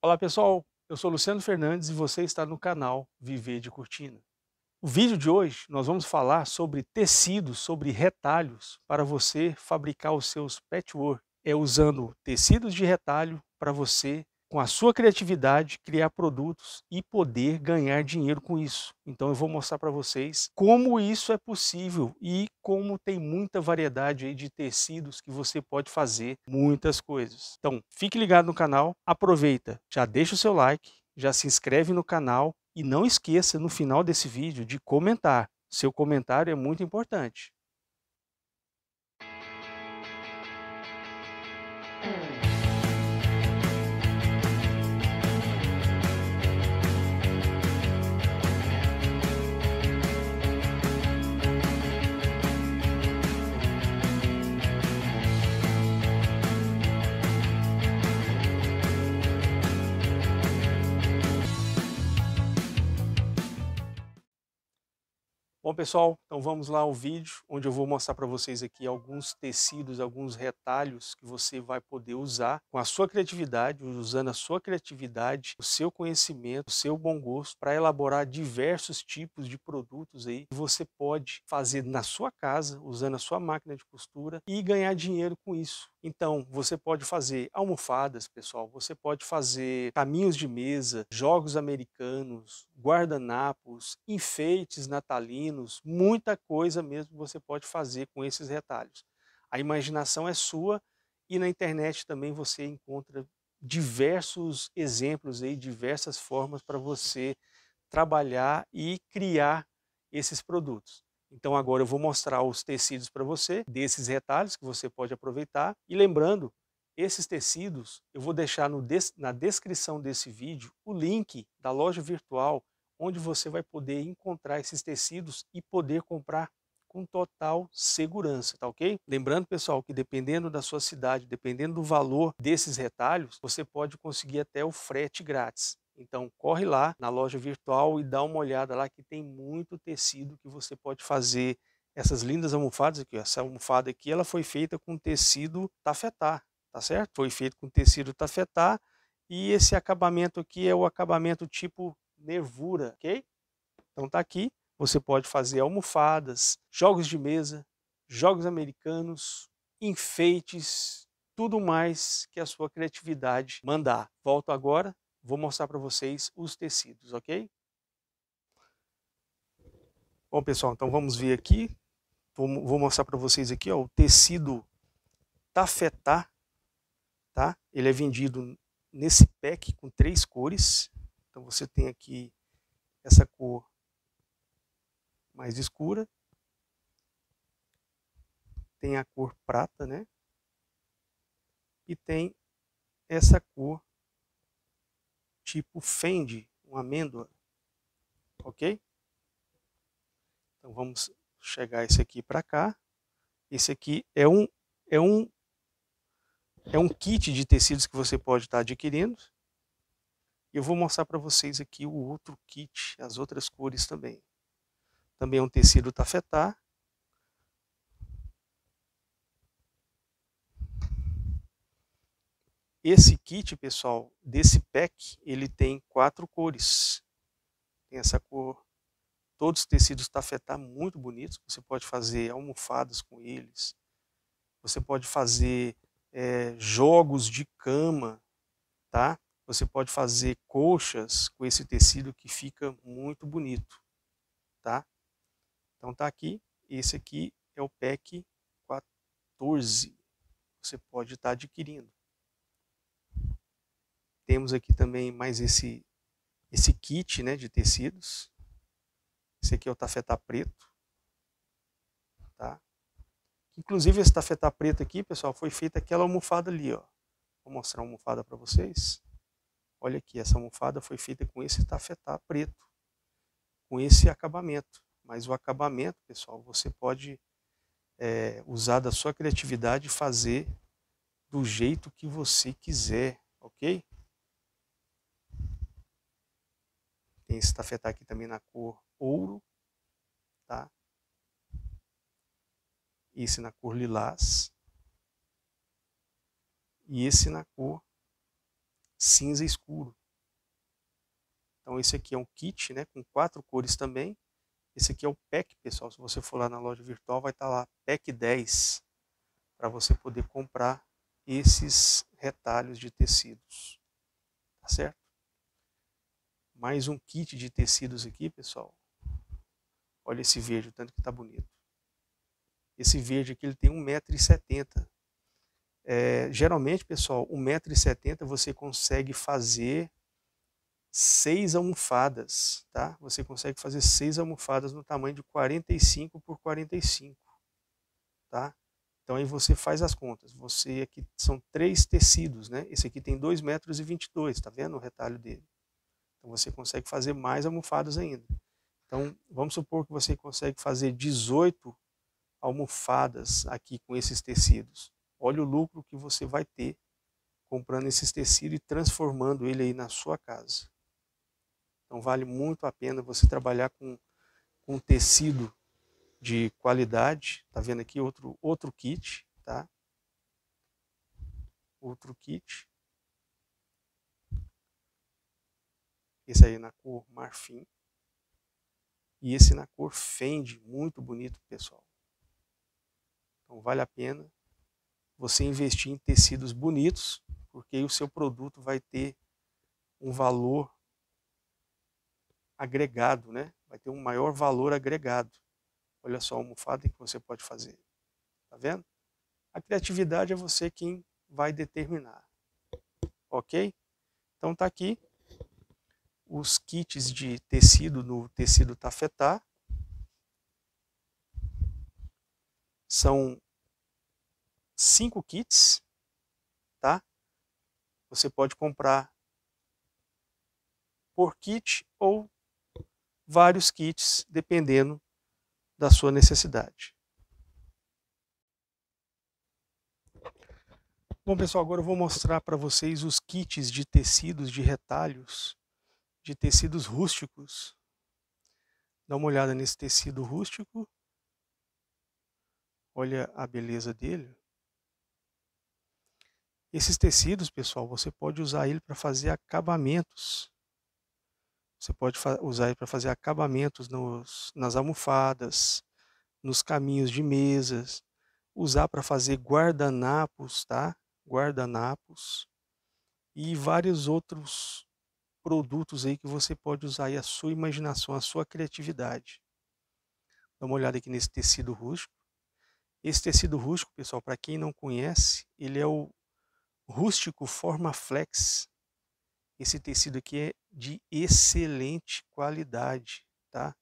Olá pessoal, eu sou Luciano Fernandes e você está no canal Viver de Cortina. O vídeo de hoje nós vamos falar sobre tecidos, sobre retalhos para você fabricar os seus patchwork. É usando tecidos de retalho para você com a sua criatividade, criar produtos e poder ganhar dinheiro com isso. Então eu vou mostrar para vocês como isso é possível e como tem muita variedade aí de tecidos que você pode fazer muitas coisas. Então fique ligado no canal, aproveita, já deixa o seu like, já se inscreve no canal e não esqueça no final desse vídeo de comentar. Seu comentário é muito importante. Bom, pessoal, então vamos lá ao vídeo, onde eu vou mostrar para vocês aqui alguns tecidos, alguns retalhos que você vai poder usar com a sua criatividade, usando a sua criatividade, o seu conhecimento, o seu bom gosto, para elaborar diversos tipos de produtos aí que você pode fazer na sua casa, usando a sua máquina de costura e ganhar dinheiro com isso. Então, você pode fazer almofadas, pessoal, você pode fazer caminhos de mesa, jogos americanos, guardanapos, enfeites natalinos, muita coisa mesmo você pode fazer com esses retalhos. A imaginação é sua e na internet também você encontra diversos exemplos e diversas formas para você trabalhar e criar esses produtos. Então agora eu vou mostrar os tecidos para você, desses retalhos que você pode aproveitar. E lembrando, esses tecidos eu vou deixar des na descrição desse vídeo o link da loja virtual onde você vai poder encontrar esses tecidos e poder comprar com total segurança, tá ok? Lembrando, pessoal, que dependendo da sua cidade, dependendo do valor desses retalhos, você pode conseguir até o frete grátis. Então, corre lá na loja virtual e dá uma olhada lá que tem muito tecido que você pode fazer essas lindas almofadas aqui. Essa almofada aqui ela foi feita com tecido tafetá, tá certo? Foi feito com tecido tafetá e esse acabamento aqui é o acabamento tipo nervura, ok? Então tá aqui, você pode fazer almofadas, jogos de mesa, jogos americanos, enfeites, tudo mais que a sua criatividade mandar. Volto agora vou mostrar para vocês os tecidos, ok? Bom, pessoal, então vamos ver aqui. Vou, mostrar para vocês aqui ó, o tecido tafetá, tá? Ele é vendido nesse pack com três cores. Então você tem aqui essa cor mais escura. Tem a cor prata, né? E tem essa cor tipo Fendi, uma amêndoa, ok? Então vamos chegar esse aqui para cá. Esse aqui é um, é, um, é um kit de tecidos que você pode estar tá adquirindo. Eu vou mostrar para vocês aqui o outro kit, as outras cores também. Também é um tecido tafetá, Esse kit, pessoal, desse pack, ele tem quatro cores. Tem essa cor, todos os tecidos tafetá muito bonitos. Você pode fazer almofadas com eles. Você pode fazer é, jogos de cama, tá? Você pode fazer colchas com esse tecido que fica muito bonito, tá? Então tá aqui, esse aqui é o pack 14. Você pode estar tá adquirindo. Temos aqui também mais esse, esse kit né, de tecidos. Esse aqui é o tafetá preto. Tá? Inclusive esse tafetá preto aqui, pessoal, foi feita aquela almofada ali. Ó. Vou mostrar a almofada para vocês. Olha aqui, essa almofada foi feita com esse tafetá preto. Com esse acabamento. Mas o acabamento, pessoal, você pode é, usar da sua criatividade e fazer do jeito que você quiser, ok? Tem esse tafetá aqui também na cor ouro, tá? Esse na cor lilás. E esse na cor cinza escuro. Então esse aqui é um kit, né, com quatro cores também. Esse aqui é o pack, pessoal. Se você for lá na loja virtual, vai estar tá lá pack 10 para você poder comprar esses retalhos de tecidos. Tá certo? mais um kit de tecidos aqui, pessoal. Olha esse verde, o tanto que está bonito. Esse verde aqui ele tem 1,70m. É, geralmente, pessoal, 1,70m você consegue fazer seis almofadas, tá? Você consegue fazer seis almofadas no tamanho de 45 por 45, tá? Então aí você faz as contas. Você aqui são três tecidos, né? Esse aqui tem 2,22 metros, tá vendo o retalho dele? Então você consegue fazer mais almofadas ainda. Então vamos supor que você consegue fazer 18 almofadas aqui com esses tecidos. Olha o lucro que você vai ter comprando esses tecidos e transformando ele aí na sua casa. Então vale muito a pena você trabalhar com, com tecido de qualidade. Tá vendo aqui outro outro kit, tá? Outro kit. Esse aí é na cor marfim. E esse na cor fende, muito bonito, pessoal. Então vale a pena você investir em tecidos bonitos, porque o seu produto vai ter um valor agregado, né? Vai ter um maior valor agregado. Olha só a almofada que você pode fazer. Tá vendo? A criatividade é você quem vai determinar. OK? Então tá aqui os kits de tecido no tecido tafetá. São cinco kits, tá? Você pode comprar por kit ou vários kits, dependendo da sua necessidade. Bom, pessoal, agora eu vou mostrar para vocês os kits de tecidos de retalhos de tecidos rústicos. Dá uma olhada nesse tecido rústico. Olha a beleza dele. Esses tecidos, pessoal, você pode usar ele para fazer acabamentos. Você pode usar ele para fazer acabamentos nos, nas almofadas, nos caminhos de mesas, usar para fazer guardanapos, tá? Guardanapos e vários outros produtos aí que você pode usar aí a sua imaginação, a sua criatividade. Dá uma olhada aqui nesse tecido rústico. Esse tecido rústico, pessoal, para quem não conhece, ele é o rústico forma flex. Esse tecido aqui é de excelente qualidade, tá?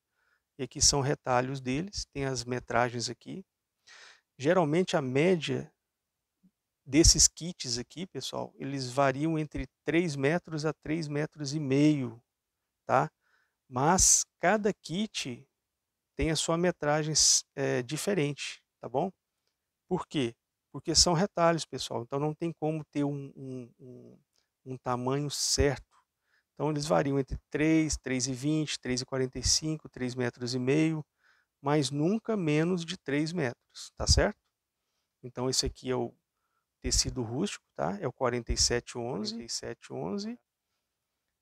E aqui são retalhos deles, tem as metragens aqui. Geralmente a média desses kits aqui, pessoal, eles variam entre 3 metros a 3 metros e meio, tá? Mas cada kit tem a sua metragem é, diferente, tá bom? Por quê? Porque são retalhos, pessoal, então não tem como ter um, um, um, um tamanho certo. Então eles variam entre 3, 3,20, 3,45, 3,5 metros mas nunca menos de 3 metros, tá certo? Então esse aqui é o tecido rústico, tá? É o 4711, 4711. Uhum. É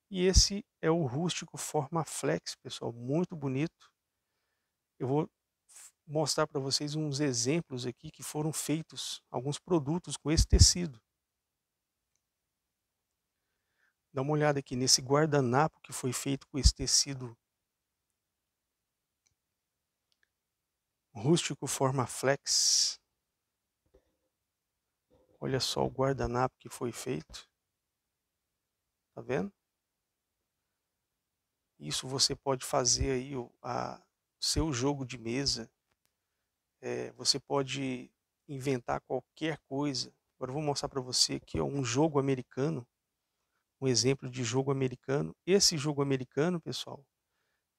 e esse é o rústico forma flex, pessoal, muito bonito. Eu vou mostrar para vocês uns exemplos aqui que foram feitos alguns produtos com esse tecido. Dá uma olhada aqui nesse guardanapo que foi feito com esse tecido rústico forma flex. Olha só o guardanapo que foi feito. Tá vendo? Isso você pode fazer aí o a, seu jogo de mesa. É, você pode inventar qualquer coisa. Agora eu vou mostrar para você aqui ó, um jogo americano. Um exemplo de jogo americano. Esse jogo americano, pessoal,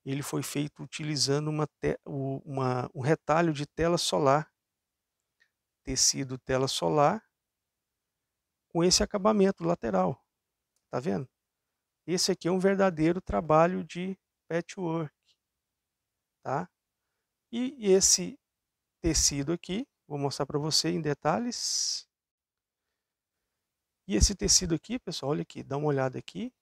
ele foi feito utilizando uma, te, uma um retalho de tela solar. Tecido tela solar com esse acabamento lateral. Tá vendo? Esse aqui é um verdadeiro trabalho de patchwork, tá? E esse tecido aqui, vou mostrar para você em detalhes. E esse tecido aqui, pessoal, olha aqui, dá uma olhada aqui.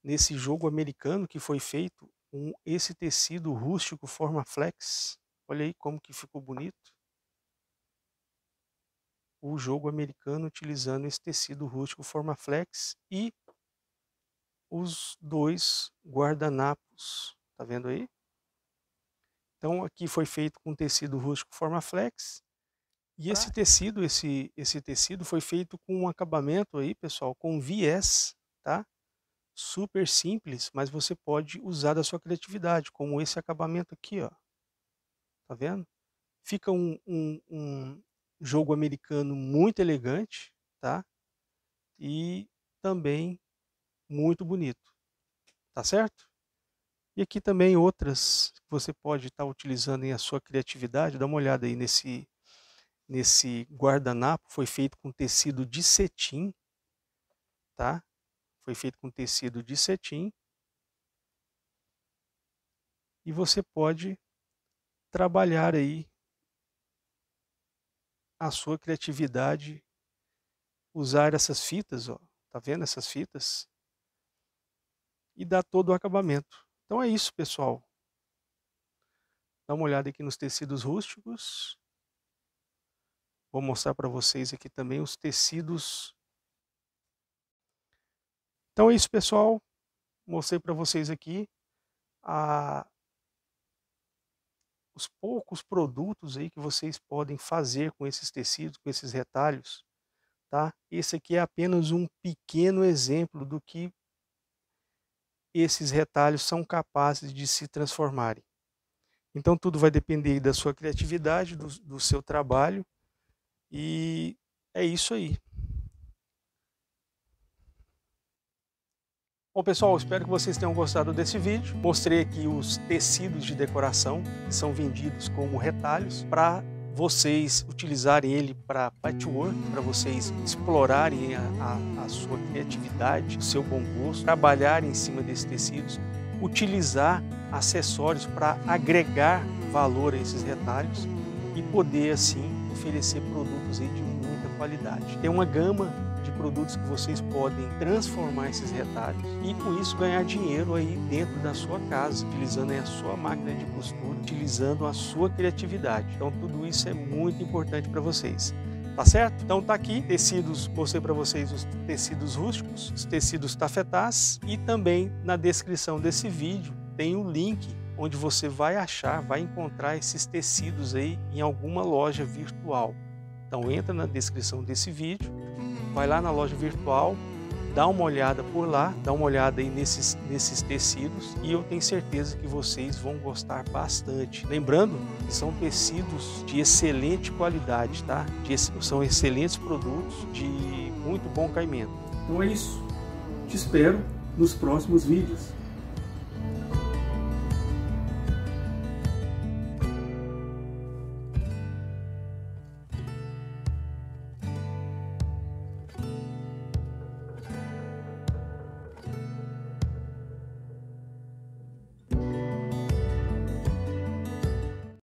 Nesse jogo americano que foi feito com um, esse tecido rústico forma flex. Olha aí como que ficou bonito o jogo americano utilizando esse tecido rústico Formaflex e os dois guardanapos, tá vendo aí? Então aqui foi feito com tecido rústico Formaflex e tá. esse tecido, esse esse tecido foi feito com um acabamento aí, pessoal, com viés, tá? Super simples, mas você pode usar da sua criatividade, como esse acabamento aqui, ó. Tá vendo? Fica um, um, um jogo americano muito elegante, tá? E também muito bonito. Tá certo? E aqui também outras que você pode estar tá utilizando em a sua criatividade. Dá uma olhada aí nesse nesse guardanapo, foi feito com tecido de cetim, tá? Foi feito com tecido de cetim. E você pode trabalhar aí a sua criatividade usar essas fitas, ó, tá vendo essas fitas? E dá todo o acabamento. Então é isso, pessoal. Dá uma olhada aqui nos tecidos rústicos. Vou mostrar para vocês aqui também os tecidos. Então é isso, pessoal. Mostrei para vocês aqui a os poucos produtos aí que vocês podem fazer com esses tecidos, com esses retalhos, tá? Esse aqui é apenas um pequeno exemplo do que esses retalhos são capazes de se transformarem. Então tudo vai depender da sua criatividade, do, do seu trabalho e é isso aí. Bom pessoal, espero que vocês tenham gostado desse vídeo. Mostrei aqui os tecidos de decoração que são vendidos como retalhos para vocês utilizarem ele para patchwork, para vocês explorarem a, a, a, sua criatividade, o seu bom gosto, trabalhar em cima desses tecidos, utilizar acessórios para agregar valor a esses retalhos e poder assim oferecer produtos de muita qualidade. Tem uma gama de produtos que vocês podem transformar esses retalhos e com isso ganhar dinheiro aí dentro da sua casa, utilizando a sua máquina de costura, utilizando a sua criatividade. Então tudo isso é muito importante para vocês. Tá certo? Então tá aqui, tecidos, mostrei para vocês os tecidos rústicos, os tecidos tafetás e também na descrição desse vídeo tem o um link onde você vai achar, vai encontrar esses tecidos aí em alguma loja virtual. Então entra na descrição desse vídeo vai lá na loja virtual, dá uma olhada por lá, dá uma olhada aí nesses, nesses tecidos e eu tenho certeza que vocês vão gostar bastante. Lembrando que são tecidos de excelente qualidade, tá? De, são excelentes produtos de muito bom caimento. Então é isso. Te espero nos próximos vídeos.